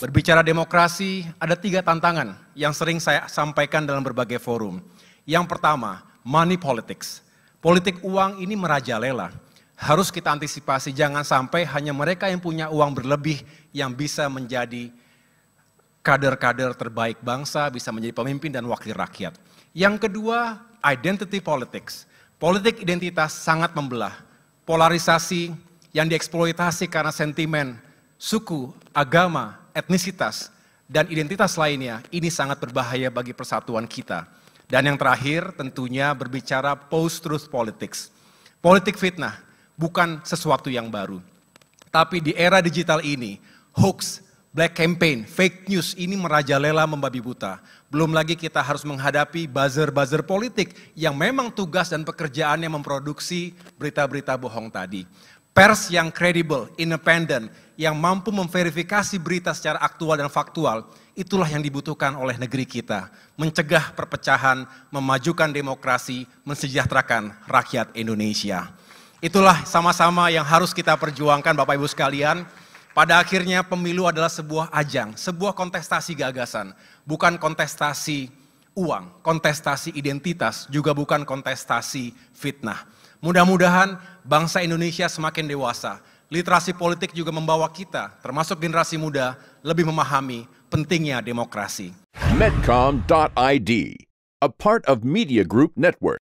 Berbicara demokrasi, ada tiga tantangan yang sering saya sampaikan dalam berbagai forum. Yang pertama, money politics. Politik uang ini merajalela. Harus kita antisipasi, jangan sampai hanya mereka yang punya uang berlebih yang bisa menjadi kader-kader terbaik bangsa, bisa menjadi pemimpin dan wakil rakyat. Yang kedua, identity politics. Politik identitas sangat membelah. Polarisasi yang dieksploitasi karena sentimen, suku, agama, etnisitas, dan identitas lainnya, ini sangat berbahaya bagi persatuan kita. Dan yang terakhir tentunya berbicara post-truth politics. Politik fitnah bukan sesuatu yang baru. Tapi di era digital ini, hoax, black campaign, fake news ini merajalela membabi buta. Belum lagi kita harus menghadapi buzzer-buzzer politik yang memang tugas dan pekerjaannya memproduksi berita-berita bohong tadi. Pers yang kredibel, independen, yang mampu memverifikasi berita secara aktual dan faktual, itulah yang dibutuhkan oleh negeri kita. Mencegah perpecahan, memajukan demokrasi, mensejahterakan rakyat Indonesia. Itulah sama-sama yang harus kita perjuangkan Bapak Ibu sekalian. Pada akhirnya pemilu adalah sebuah ajang, sebuah kontestasi gagasan, bukan kontestasi uang. Kontestasi identitas juga bukan kontestasi fitnah. Mudah-mudahan bangsa Indonesia semakin dewasa. Literasi politik juga membawa kita, termasuk generasi muda, lebih memahami pentingnya demokrasi. Medcom.id, a part of Media Group Network.